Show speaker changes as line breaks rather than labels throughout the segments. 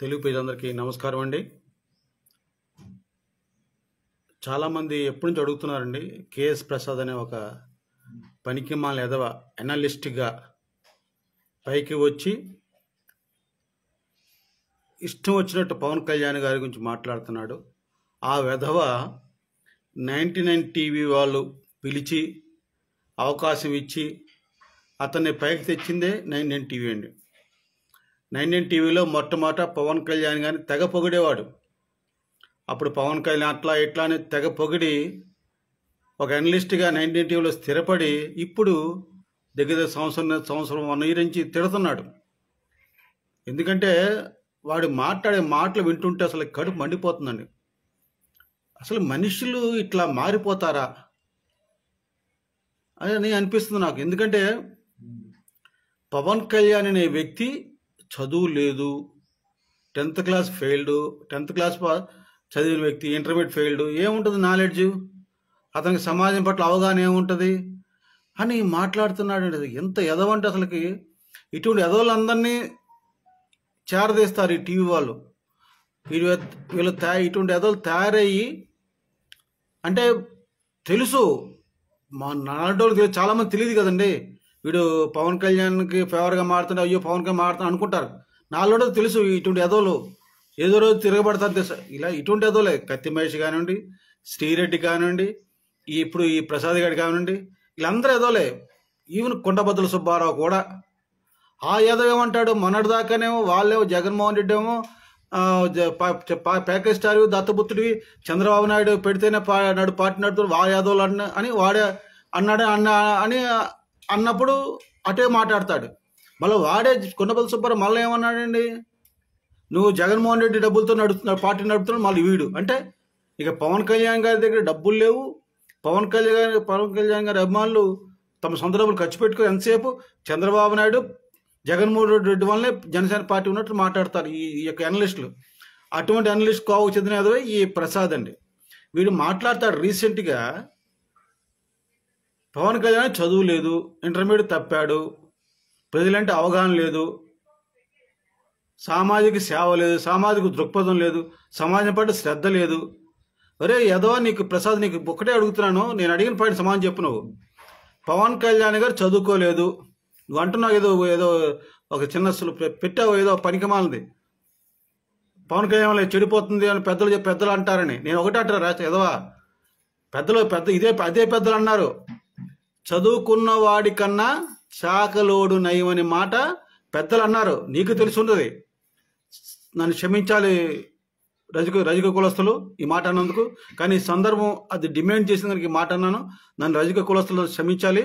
తెలుగు పేజందరికీ నమస్కారం అండి చాలామంది ఎప్పటి నుంచి అడుగుతున్నారండి కేఎస్ ప్రసాద్ అనే ఒక మా ఎదవ ఎనలిస్ట్గా పైకి వచ్చి ఇష్టం వచ్చినట్టు పవన్ కళ్యాణ్ గారి గురించి మాట్లాడుతున్నాడు ఆ వెధవ నైంటీ నైన్ టీవీ వాళ్ళు పిలిచి అవకాశం ఇచ్చి అతన్ని పైకి తెచ్చిందే నైన్ నైన్ టీవీ అండి నైన్టీన్ టీవీలో మొట్టమొదట పవన్ కళ్యాణ్ గారిని తెగ పొగిడేవాడు అప్పుడు పవన్ కళ్యాణ్ అట్లా ఇట్లా అని తెగ పొగిడి ఒక అనలిస్ట్గా నైన్టీన్ టీవీలో స్థిరపడి ఇప్పుడు దగ్గర సంవత్సరం సంవత్సరం వన్ ఇయర్ నుంచి తిడుతున్నాడు ఎందుకంటే వాడు మాట్లాడే మాటలు వింటుంటే అసలు కడుపు మండిపోతుందండి అసలు మనుషులు ఇట్లా మారిపోతారా అని అనిపిస్తుంది నాకు ఎందుకంటే పవన్ కళ్యాణ్ అనే వ్యక్తి చదువు లేదు tenth class failed tenth class చదివిన వ్యక్తి ఇంటర్మీడియట్ ఫెయిల్డ్ ఏముంటుంది నాలెడ్జ్ అతనికి సమాజం పట్ల అవగాహన ఏముంటుంది అని మాట్లాడుతున్నాడు ఎంత ఎదవంటే అసలుకి ఇటువంటి అందరినీ చేరదీస్తారు ఈ టీవీ వాళ్ళు వీళ్ళు వీళ్ళు తయారు ఇటువంటి ఎదవలు తయారయ్యి అంటే తెలుసు మా నాటోళ్ళకి చాలామంది తెలియదు కదండి వీడు పవన్ కళ్యాణ్కి ఫేవర్గా మారుతుంటే అయ్యో పవన్ కళ్యాణ్ మారుతాను అనుకుంటారు నాలుగు తెలుసు ఇటువంటి ఎదోలు ఏదో రోజు తిరగబడతారు తెలుసు ఇలా ఇటువంటి ఎదోలే కత్తి మహేష్ కానివ్వండి శ్రీరెడ్డి కానివ్వండి ఇప్పుడు ఈ ప్రసాద్ గారి కానివ్వండి వీళ్ళందరూ ఎదోలే ఈవెన్ కొండబద్దుల సుబ్బారావు కూడా ఆ ఏదో ఏమంటాడు మొన్నటి దాకానేమో వాళ్ళేమో జగన్మోహన్ రెడ్డి ఏమో ప్యాకేజ్ స్టార్ దత్తపుత్రుడివి చంద్రబాబు నాయుడు పెడితేనే నడు పార్టీ నడుపుతాడు వా యాదవ్లు అన్న అని వాడే అన్నాడే అన్న అని అన్నప్పుడు అటే మాట్లాడతాడు మళ్ళీ వాడే కొండపల్లి సుబ్బారావు మళ్ళీ ఏమన్నాడండి నువ్వు జగన్మోహన్ రెడ్డి డబ్బులతో నడుపుతున్నాడు పార్టీ నడుపుతున్నావు మళ్ళీ వీడు అంటే ఇక పవన్ కళ్యాణ్ గారి దగ్గర డబ్బులు లేవు పవన్ కళ్యాణ్ పవన్ కళ్యాణ్ గారి అభిమానులు తమ సొంత డబ్బులు ఖర్చు పెట్టుకుని ఎంతసేపు చంద్రబాబు నాయుడు జగన్మోహన్ రెడ్డి వల్లనే జనసేన పార్టీ ఉన్నట్టు మాట్లాడతారు ఈ యొక్క అనలిస్టులు అటువంటి అనలిస్ట్ కావు చెందిన ఈ ప్రసాద్ అండి వీడు మాట్లాడతాడు రీసెంట్గా పవన్ కళ్యాణ్ చదువు లేదు ఇంటర్మీడియట్ తప్పాడు ప్రజలంటే అవగాహన లేదు సామాజిక సేవ లేదు సామాజిక దృక్పథం లేదు సమాజం పట్ల శ్రద్ధ లేదు అరే యదో నీకు ప్రసాద్ నీకు ఒక్కటే అడుగుతున్నాను నేను అడిగిన పాయింట్ సమాజం చెప్పు నువ్వు పవన్ కళ్యాణ్ గారు చదువుకోలేదు నువ్వు అంటున్నావు ఏదో ఏదో ఒక చిన్న పెట్టావు ఏదో పనికిమాలింది పవన్ కళ్యాణ్ చెడిపోతుంది అని పెద్దలు పెద్దలు అంటారని నేను ఒకటే అంటారా యదవా పెద్దలు పెద్ద ఇదే అదే పెద్దలు అన్నారు చదువుకున్న వాడికన్నా చాకలోడు నయమని మాట పెద్దలు అన్నారు నీకు తెలుసున్నది నన్ను క్షమించాలి రజక రజక కులస్తులు ఈ మాట అన్నందుకు కానీ సందర్భం అది డిమాండ్ చేసిన దానికి మాట అన్నాను నన్ను రజక కులస్తులు క్షమించాలి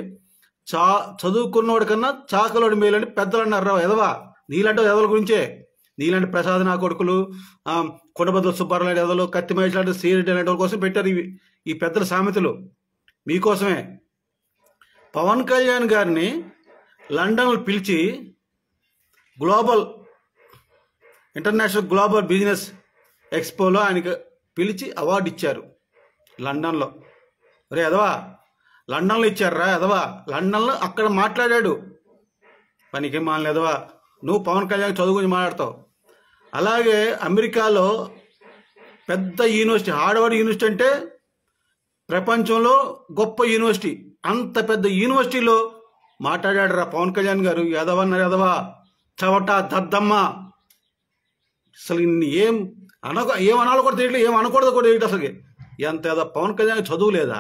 చా చదువుకున్నవాడి కన్నా చాకలోడి మేలని పెద్దలు అన్నారు ఎదవా నీలాంటి ఎదవల గురించే నీలాంటి ప్రసాద్ నా కొడుకులు కొండబద్దల సుబ్బారావు లాంటి ఎదవలు మహేష్ లాంటి సీరెడ్డి లాంటి వాళ్ళ కోసం పెట్టారు ఇవి ఈ పెద్దల సామెతలు మీకోసమే పవన్ కళ్యాణ్ గారిని లండన్లో పిలిచి గ్లోబల్ ఇంటర్నేషనల్ గ్లోబల్ బిజినెస్ ఎక్స్పోలో ఆయనకు పిలిచి అవార్డు ఇచ్చారు లండన్లో రే ఎదవా లండన్లో ఇచ్చారా ఎదవా లండన్లో అక్కడ మాట్లాడాడు పనికి పనికేం మానలేదవా నువ్వు పవన్ కళ్యాణ్ చదువు గురించి మాట్లాడతావు అలాగే అమెరికాలో పెద్ద యూనివర్సిటీ హార్వర్డ్ యూనివర్సిటీ అంటే ప్రపంచంలో గొప్ప యూనివర్సిటీ అంత పెద్ద యూనివర్సిటీలో మాట్లాడాడు రా పవన్ కళ్యాణ్ గారు యాదవన్నారు యాదవ చవట దద్దమ్మ అసలు ఏం అనక ఏం కూడా తెలియట్లేదు ఏం అనకూడదు కూడా తెలియట్లేదు అసలు ఎంత ఏదో పవన్ కళ్యాణ్ చదువు లేదా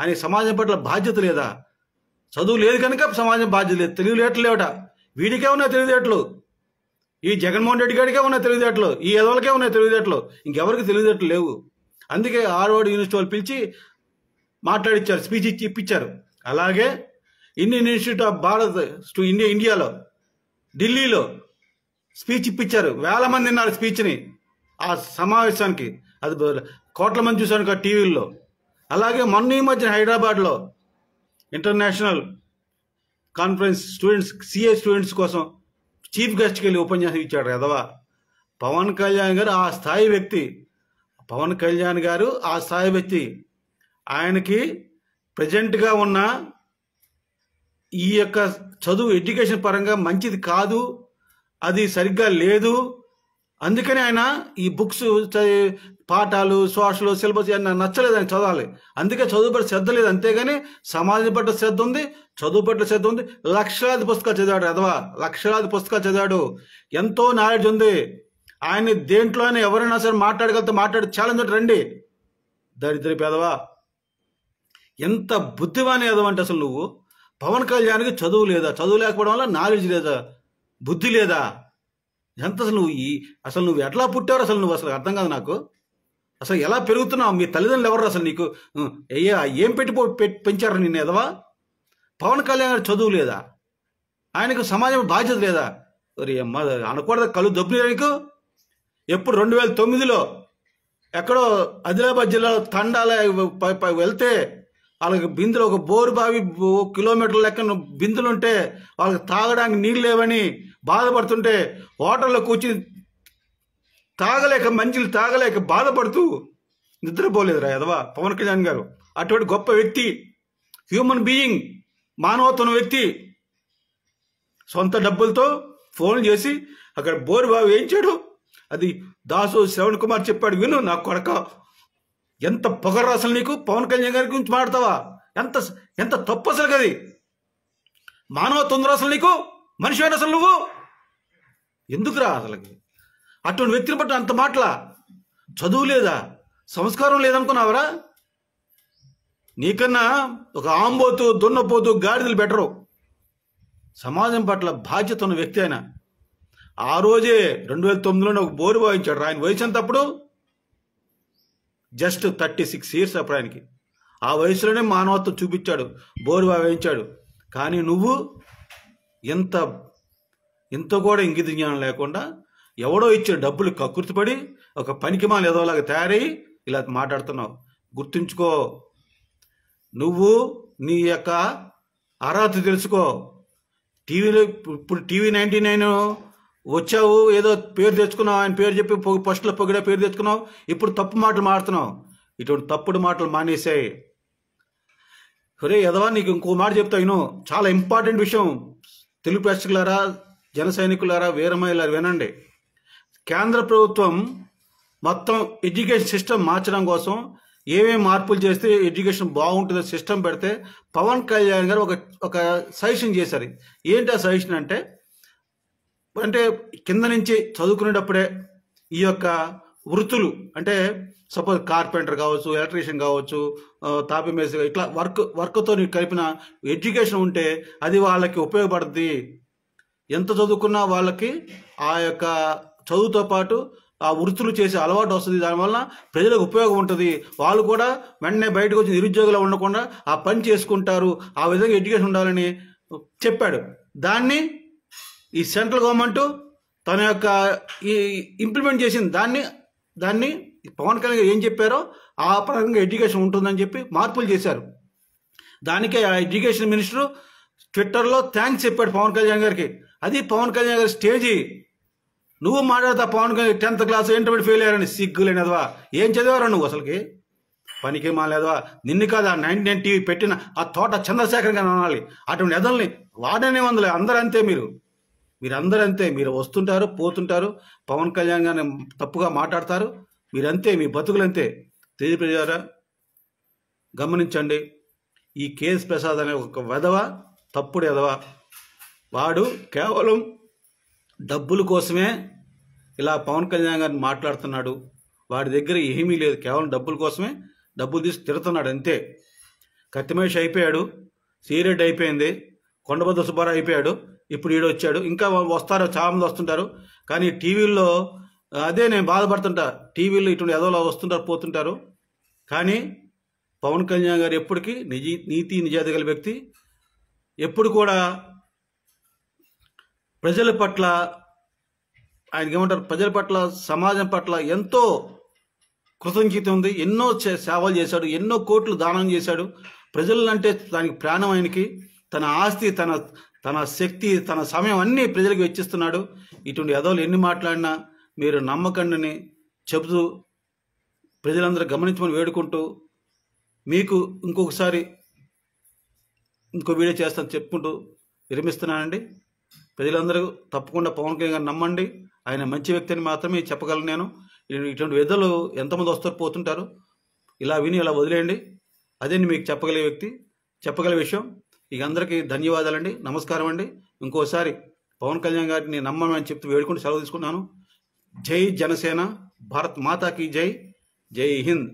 ఆయన సమాజం పట్ల బాధ్యత లేదా చదువు లేదు కనుక సమాజం బాధ్యత లేదు తెలివిలేట్లు లేవట వీడికే ఉన్నాయి తెలివితేటలు ఈ జగన్మోహన్ రెడ్డి గారికే ఉన్నాయి తెలివితేటలు ఈ ఎదవలకే ఉన్నాయి తెలివితేటలు ఇంకెవరికి తెలివితేటలు లేవు అందుకే ఆర్వర్డ్ యూనివర్సిటీ వాళ్ళు పిలిచి మాట్లాడిచ్చారు స్పీచ్ ఇచ్చి ఇప్పించారు అలాగే Indian institute of Bharat India ఇండియాలో ఢిల్లీలో స్పీచ్ ఇప్పించారు వేల మంది విన్నారు స్పీచ్ని ఆ సమావేశానికి అది కోట్ల మంది చూశాను టీవీల్లో అలాగే మొన్న ఈ మధ్యన హైదరాబాద్లో international conference students CA students కోసం చీఫ్ గెస్ట్కి వెళ్ళి ఉపన్యాసం ఇచ్చాడు ఎదవా పవన్ కళ్యాణ్ గారు ఆ స్థాయి వ్యక్తి పవన్ కళ్యాణ్ గారు ఆ స్థాయి వ్యక్తి ఆయనకి ప్రజెంట్గా ఉన్న ఈ యొక్క చదువు ఎడ్యుకేషన్ పరంగా మంచిది కాదు అది సరిగ్గా లేదు అందుకని ఆయన ఈ బుక్స్ పాఠాలు సోషల్ సిలబస్ నాకు నచ్చలేదు ఆయన చదవాలి అందుకే చదువు పట్ల శ్రద్ధ లేదు అంతేగాని సమాజం పట్ల శ్రద్ధ ఉంది చదువు పట్ల శ్రద్ధ ఉంది లక్షలాది పుస్తకాలు చదివాడు అదవా లక్షలాది పుస్తకాలు చదివాడు ఎంతో నాలెడ్జ్ ఉంది ఆయన దేంట్లో ఎవరైనా సరే మాట్లాడగలిగితే మాట్లాడి ఛాలెంజ్ రండి దరిద్ర పేదవా ఎంత బుద్ధివాని ఎదవంటే అసలు నువ్వు పవన్ కళ్యాణ్కి చదువు లేదా చదువు లేకపోవడం వల్ల నాలెడ్జ్ లేదా బుద్ధి లేదా ఎంత అసలు నువ్వు ఈ అసలు నువ్వు ఎట్లా పుట్టావు అసలు నువ్వు అసలు అర్థం కాదు నాకు అసలు ఎలా పెరుగుతున్నావు మీ తల్లిదండ్రులు ఎవరు అసలు నీకు అయ్యా ఏం పెట్టిపో పెంచారు నిన్ను ఎదవా పవన్ కళ్యాణ్ గారు చదువు లేదా ఆయనకు సమాజం బాధ్యత లేదా మరి అమ్మ అనకూడదు కళ్ళు దబ్బులు నీకు ఎప్పుడు రెండు వేల తొమ్మిదిలో ఎక్కడో ఆదిలాబాద్ జిల్లాలో తండాల వెళ్తే వాళ్ళకి బిందులు ఒక బోరు బావి కిలోమీటర్ల లెక్కన బిందులుంటే వాళ్ళకి తాగడానికి నీళ్ళు లేవని బాధపడుతుంటే హోటల్లో కూర్చుని తాగలేక మంచిలు తాగలేక బాధపడుతూ నిద్రపోలేదురా యదవా పవన్ కళ్యాణ్ గారు అటువంటి గొప్ప వ్యక్తి హ్యూమన్ బీయింగ్ మానవత్వం వ్యక్తి సొంత డబ్బులతో ఫోన్ చేసి అక్కడ బోరు బావి వేయించాడు అది దాసు శ్రవణ్ కుమార్ చెప్పాడు విను నా కొడక ఎంత పొగరు అసలు నీకు పవన్ కళ్యాణ్ గారి గురించి మాడతావా ఎంత ఎంత తప్పు అసలు కది మానవ తొందర అసలు నీకు మనిషి అయిన అసలు నువ్వు ఎందుకురా అసలు అటువంటి వ్యక్తిని బట్టి అంత మాటలా చదువు లేదా సంస్కారం లేదనుకున్నావరా నీకన్నా ఒక ఆంబోతు దున్నపోతు గాడిదలు బెటరు సమాజం పట్ల బాధ్యత ఉన్న వ్యక్తి ఆయన ఆ రోజే రెండు వేల తొమ్మిదిలోనే ఒక బోరు వాయించాడు ఆయన వయసు ఎంత జస్ట్ థర్టీ సిక్స్ ఇయర్స్ అప్పుడు ఆయనకి ఆ వయసులోనే మానవత్వం చూపించాడు బోరువా వేయించాడు కానీ నువ్వు ఎంత ఇంత కూడా ఇంగిత జ్ఞానం లేకుండా ఎవడో ఇచ్చే డబ్బులు కకృతిపడి ఒక పనికి మాలు ఏదోలాగా తయారయ్యి ఇలా మాట్లాడుతున్నావు గుర్తుంచుకో నువ్వు నీ యొక్క అర్హత తెలుసుకో టీవీలో ఇప్పుడు టీవీ నైంటీ నైన్ వచ్చావు ఏదో పేరు తెచ్చుకున్నావు ఆయన పేరు చెప్పి ఫస్ట్లో పొగిడే పేరు తెచ్చుకున్నావు ఇప్పుడు తప్పు మాటలు మాడుతున్నావు ఇటువంటి తప్పుడు మాటలు మానేసాయి సరే ఎదవా నీకు ఇంకో మాట చెప్తావు ఇను చాలా ఇంపార్టెంట్ విషయం తెలుగు ప్రేక్షకులారా జన సైనికులారా వీరమహిళారు వినండి కేంద్ర ప్రభుత్వం మొత్తం ఎడ్యుకేషన్ సిస్టమ్ మార్చడం కోసం ఏమేమి మార్పులు చేస్తే ఎడ్యుకేషన్ బాగుంటుందో సిస్టమ్ పెడితే పవన్ కళ్యాణ్ గారు ఒక ఒక సజెషన్ చేశారు ఏంటి ఆ సజెషన్ అంటే అంటే కింద నుంచి చదువుకునేటప్పుడే ఈ యొక్క వృత్తులు అంటే సపోజ్ కార్పెంటర్ కావచ్చు ఎలక్ట్రీషియన్ కావచ్చు తాపి మేసి ఇట్లా వర్క్ వర్క్తో కలిపిన ఎడ్యుకేషన్ ఉంటే అది వాళ్ళకి ఉపయోగపడుద్ది ఎంత చదువుకున్నా వాళ్ళకి ఆ యొక్క చదువుతో పాటు ఆ వృత్తులు చేసే అలవాటు వస్తుంది దానివల్ల ప్రజలకు ఉపయోగం ఉంటుంది వాళ్ళు కూడా వెంటనే బయటకు వచ్చి నిరుద్యోగులు ఉండకుండా ఆ పని చేసుకుంటారు ఆ విధంగా ఎడ్యుకేషన్ ఉండాలని చెప్పాడు దాన్ని ఈ సెంట్రల్ గవర్నమెంట్ తన యొక్క ఈ ఇంప్లిమెంట్ చేసిన దాన్ని దాన్ని పవన్ కళ్యాణ్ గారు ఏం చెప్పారో ఆ పరంగా ఎడ్యుకేషన్ ఉంటుందని చెప్పి మార్పులు చేశారు దానికే ఆ ఎడ్యుకేషన్ మినిస్టర్ ట్విట్టర్లో థ్యాంక్స్ చెప్పాడు పవన్ కళ్యాణ్ గారికి అది పవన్ కళ్యాణ్ గారి స్టేజీ నువ్వు మాట్లాడతా Pawan Kalyan tenth class intermediate fail అయ్యారని సిగ్గులేనిదవా ఏం చదివారా నువ్వు అసలుకి పనికి మాలేదవా నిన్ను కాదు ఆ నైన్టీ నైన్ టీవీ పెట్టిన ఆ తోట చంద్రశేఖర్ గారిని అనాలి అటువంటి ఎదల్ని వాడనే వందలే అందరూ అంతే మీరు మీరందరూ అంతే మీరు వస్తుంటారు పోతుంటారు పవన్ కళ్యాణ్ గారిని తప్పుగా మాట్లాడతారు మీరంతే మీ బతుకులంతే తెలియ ప్రజారా గమనించండి ఈ కేఎస్ ప్రసాద్ అనే ఒక వెధవ తప్పుడు ఎదవ వాడు కేవలం డబ్బుల కోసమే ఇలా పవన్ కళ్యాణ్ గారిని మాట్లాడుతున్నాడు వాడి దగ్గర ఏమీ లేదు కేవలం డబ్బుల కోసమే డబ్బులు తీసి తిడుతున్నాడు అంతే కత్తిమేష్ అయిపోయాడు సీరెడ్ అయిపోయింది కొండబద్ద సుబ్బారావు అయిపోయాడు ఇప్పుడు ఈడు వచ్చాడు ఇంకా వస్తారు చాలామంది వస్తుంటారు కానీ టీవీల్లో అదే నేను బాధపడుతుంటా టీవీలో ఇటువంటి ఎదోలా వస్తుంటారు పోతుంటారు కానీ పవన్ కళ్యాణ్ గారు ఎప్పటికీ నిజీ నీతి నిజాయితీ గల వ్యక్తి ఎప్పుడు కూడా ప్రజల పట్ల ఆయన ఏమంటారు ప్రజల పట్ల సమాజం పట్ల ఎంతో కృతజ్ఞత ఉంది ఎన్నో సేవలు చేశాడు ఎన్నో కోట్లు దానం చేశాడు ప్రజలంటే దానికి ప్రాణం ఆయనకి తన ఆస్తి తన తన శక్తి తన సమయం అన్నీ ప్రజలకు వెచ్చిస్తున్నాడు ఇటువంటి యదవులు ఎన్ని మాట్లాడినా మీరు నమ్మకండిని చెబుతూ ప్రజలందరూ గమనించమని వేడుకుంటూ మీకు ఇంకొకసారి ఇంకో వీడియో చేస్తాను చెప్పుకుంటూ విరమిస్తున్నానండి ప్రజలందరూ తప్పకుండా పవన్ కళ్యాణ్ నమ్మండి ఆయన మంచి వ్యక్తి అని మాత్రమే చెప్పగలను నేను ఇటువంటి వెదలు ఎంతమంది వస్తారు పోతుంటారు ఇలా విని ఇలా వదిలేయండి అదే మీకు చెప్పగలిగే వ్యక్తి చెప్పగల విషయం ఇక అందరికీ ధన్యవాదాలండి నమస్కారం అండి ఇంకోసారి పవన్ కళ్యాణ్ గారిని నమ్మమని చెప్తూ వేడుకుంటూ సెలవు తీసుకున్నాను జై జనసేన భారత్ మాతాకి జై జై హింద్